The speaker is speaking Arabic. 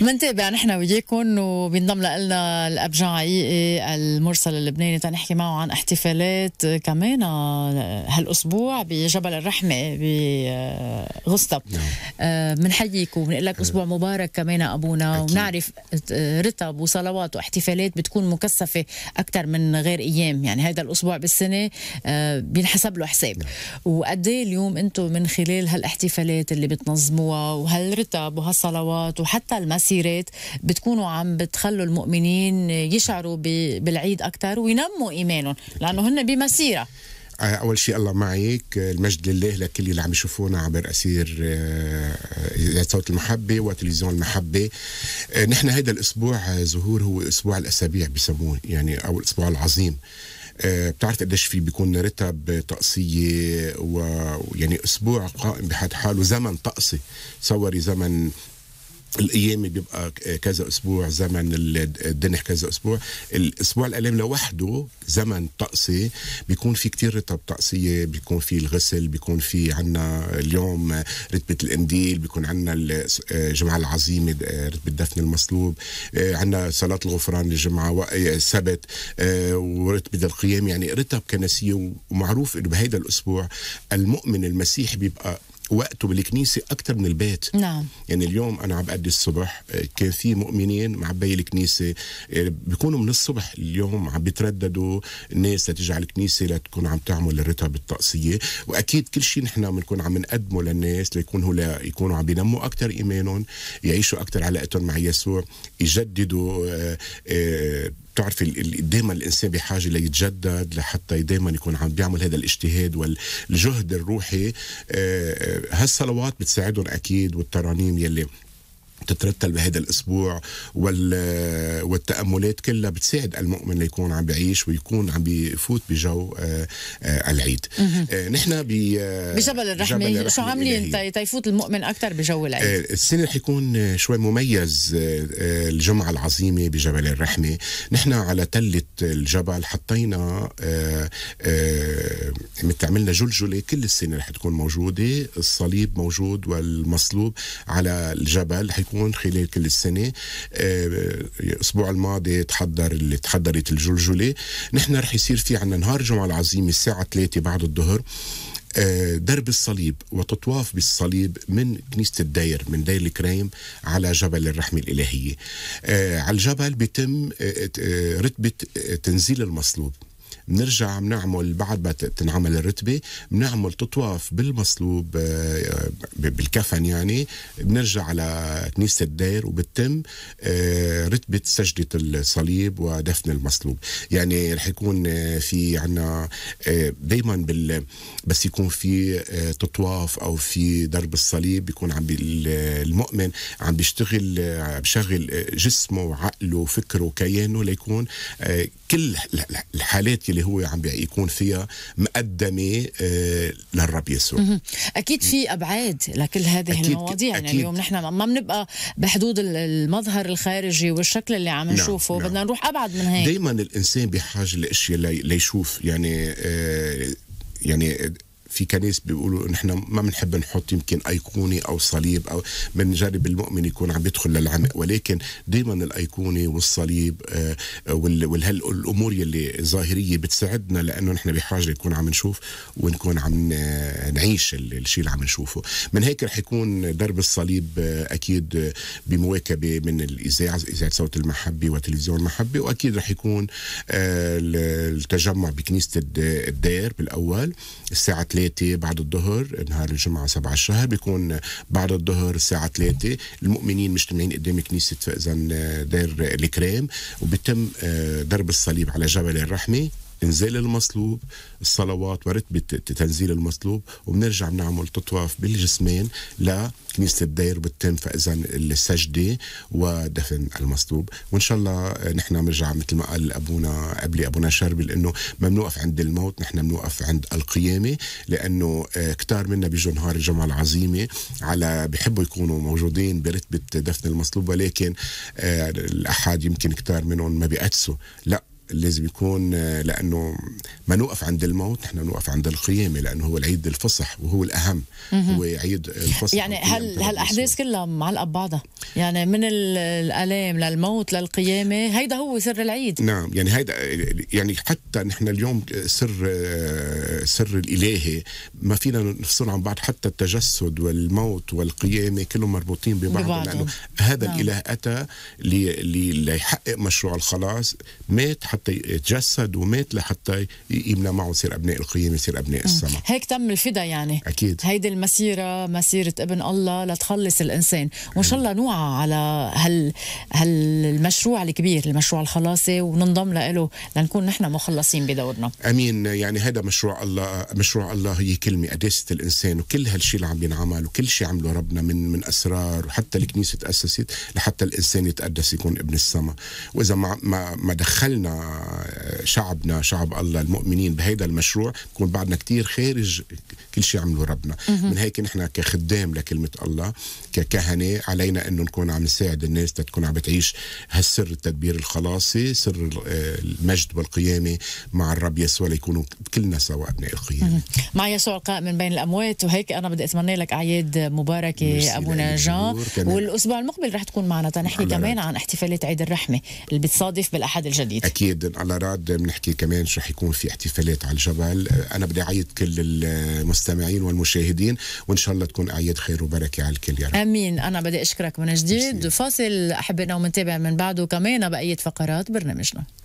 منتابع نحن وياكم وبينضم لنا الابجع عقيقي المرسل اللبناني تنحكي معه عن احتفالات كمان هالاسبوع بجبل الرحمه بغسطة بنحييك نعم. وبنقول لك اسبوع مبارك كمان ابونا ونعرف رتب وصلوات واحتفالات بتكون مكثفه اكثر من غير ايام يعني هذا الاسبوع بالسنه آه، بينحسب له حساب نعم. وقد إيه اليوم انتم من خلال هالاحتفالات اللي بتنظموها وهالرتب وهالصلوات الصلوات وحتى المسيرات بتكونوا عم بتخلوا المؤمنين يشعروا بالعيد أكثر وينموا إيمانهم لأنه هن بمسيرة آه، اول شيء الله معك المجد لله لكل اللي عم يشوفونا عبر اسير آه، آه، صوت المحبه وتلفزيون المحبه نحن هذا الاسبوع زهور هو اسبوع الاسابيع بسموه يعني او الاسبوع العظيم بتعرف قديش في بيكون رتب طقسية ويعني أسبوع قائم بحد حاله زمن طقسي تصوري زمن الايام بيبقى كذا اسبوع زمن الدنح كذا اسبوع الاسبوع الالام لوحده زمن طقسي بيكون في كتير رتب طقسيه بيكون في الغسل بيكون في عنا اليوم رتبه الانديل بيكون عنا الجمعه العظيمه رتبه دفن المصلوب عنا صلاه الغفران الجمعه السبت ورتبه القيام يعني رتب كنسيه ومعروف انه بهيدا الاسبوع المؤمن المسيحي بيبقى وقته بالكنيسه اكثر من البيت نعم يعني اليوم انا عم بادي الصبح آه، كان في مؤمنين معبي الكنيسه آه، بيكونوا من الصبح اليوم عم بيترددوا الناس لتيجي على الكنيسه لتكون عم تعمل الرتب الطقسيه واكيد كل شيء نحن بنكون عم نقدمه للناس ليكونوا لا يكونوا عم بينموا اكثر ايمانهم يعيشوا اكثر علاقتهم مع يسوع يجددوا آه، بتعرف دائما الانسان بحاجه ليتجدد لحتى دائما يكون عم بيعمل هذا الاجتهاد والجهد الروحي آه، آه، هالصلوات بتساعدهم اكيد والترانيم يلي تترتل بهذا الاسبوع والتاملات كلها بتساعد المؤمن ليكون عم بيعيش ويكون عم بيفوت بجو آه، آه، العيد آه، نحن ب بجبل الرحمه شو عاملين تيفوت المؤمن اكثر بجو العيد السنه رح يكون شوي مميز الجمعه العظيمه بجبل الرحمه نحن على تله الجبل حطينا متعملنا آه، آه، عملنا جلجله كل السنه رح تكون موجوده الصليب موجود والمصلوب على الجبل حيكون خلال كل السنه آه، الاسبوع الماضي تحضر اللي تحضرت الجلجله نحن رح يصير في عندنا نهار الجمعه العظيم الساعه 3 بعد الظهر آه، درب الصليب وتطواف بالصليب من كنيسة الدير من دير الكريم على جبل الرحمة الإلهية آه، على الجبل بيتم آه، رتبة تنزيل المصلوب بنرجع بنعمل بعد ما تنعمل الرتبه بنعمل تطواف بالمصلوب آه، آه، بالكفن يعني بنرجع على كنيسه الدير وبتم آه، رتبه سجده الصليب ودفن المصلوب يعني رح يكون في عنا دائما بال بس يكون في تطواف او في ضرب الصليب بيكون عم المؤمن عم بيشتغل بشغل جسمه وعقله وفكره وكيانه ليكون كل الحالات اللي هو عم يكون فيها مقدمه آه، للرب يسوع اكيد في ابعاد لكل هذه أكيد المواضيع يعني أكيد يعني اليوم نحن ما بنبقى بحدود المظهر الخارجي والشكل اللي عم نعم، نشوفه نعم بدنا نروح ابعد من هيك دائما الانسان بحاجه لاشياء ليشوف يعني آه، يعني في كنيس بيقولوا نحن ما بنحب نحط يمكن ايقونه او صليب او بنجرب المؤمن يكون عم يدخل للعمق ولكن دائما الايقونه والصليب آه، آه، والامور يلي ظاهريه بتساعدنا لانه نحن بحاجه نكون عم نشوف ونكون عم آه، نعيش الشيء اللي عم نشوفه من هيك رح يكون درب الصليب اكيد بمواكبه من الاذاعه اذاعه صوت المحبه وتلفزيون المحبه واكيد رح يكون التجمع بكنيسه الدير بالاول الساعه ثلاثة بعد الظهر نهار الجمعة سبعة الشهر بيكون بعد الظهر الساعة ثلاثة المؤمنين مجتمعين قدام كنيسة فأزن دير الكريم وبتم آه، ضرب الصليب على جبل الرحمة انزال المصلوب الصلوات ورتبة تنزيل المصلوب وبنرجع بنعمل تطواف بالجسمين لكنيسة الدير بتتم فإذا السجدة ودفن المصلوب وإن شاء الله نحن بنرجع مثل ما قال أبونا قبلي أبونا شربل إنه ما بنوقف عند الموت نحن بنوقف عند القيامة لأنه آه، كتار منا بيجوا نهار الجمعة العظيمة على بحبوا يكونوا موجودين برتبة دفن المصلوب ولكن آه، الأحد يمكن كتار منهم ما بيقدسوا لا لازم يكون لانه ما نوقف عند الموت نحن نوقف عند القيامه لانه هو العيد الفصح وهو الاهم هو عيد الفصح يعني هل هالاحداث كلها معلقه ببعضها يعني من الالام للموت للقيامه هيدا هو سر العيد نعم يعني هيدا يعني حتى نحن اليوم سر سر الالهي ما فينا نفصل عن بعض حتى التجسد والموت والقيامه كلهم مربوطين ببعض ببعضهم. لانه هذا نعم. الاله اتى ليحقق مشروع الخلاص مات لحتى يتجسد ومات لحتى يبنى معه يصير ابناء القيامه يصير ابناء السماء هيك تم الفدا يعني اكيد هيدي المسيره مسيره ابن الله لتخلص الانسان وان شاء الله نوعى على هال هالمشروع الكبير المشروع الخلاصي وننضم له لنكون نحن مخلصين بدورنا امين يعني هذا مشروع الله مشروع الله هي كلمه قداسه الانسان وكل هالشيء اللي عم ينعمل وكل شيء عمله ربنا من من اسرار وحتى الكنيسه تاسست لحتى الانسان يتقدس يكون ابن السماء واذا ما ما دخلنا شعبنا شعب الله المؤمنين بهيدا المشروع بكون بعدنا كتير خارج كل شيء عمله ربنا من هيك نحن كخدام لكلمة الله ككهنة علينا أنه نكون عم نساعد الناس تكون عم بتعيش هالسر التدبير الخلاصي سر المجد والقيامة مع الرب يسوع ليكونوا كلنا سوا أبناء القيامة مع يسوع القائم من بين الأموات وهيك أنا بدي أتمنى لك أعياد مباركة أبونا جان والأسبوع المقبل رح تكون معنا تنحكي كمان عن احتفالات عيد الرحمة اللي بتصادف بالأحد الجديد أكيد اكيد على راد بنحكي كمان شو حيكون في احتفالات على الجبل انا بدي اعيد كل المستمعين والمشاهدين وان شاء الله تكون اعياد خير وبركه على الكل يا رب امين انا بدي اشكرك من جديد فاصل احبنا ومنتابع من بعده كمان بقيه فقرات برنامجنا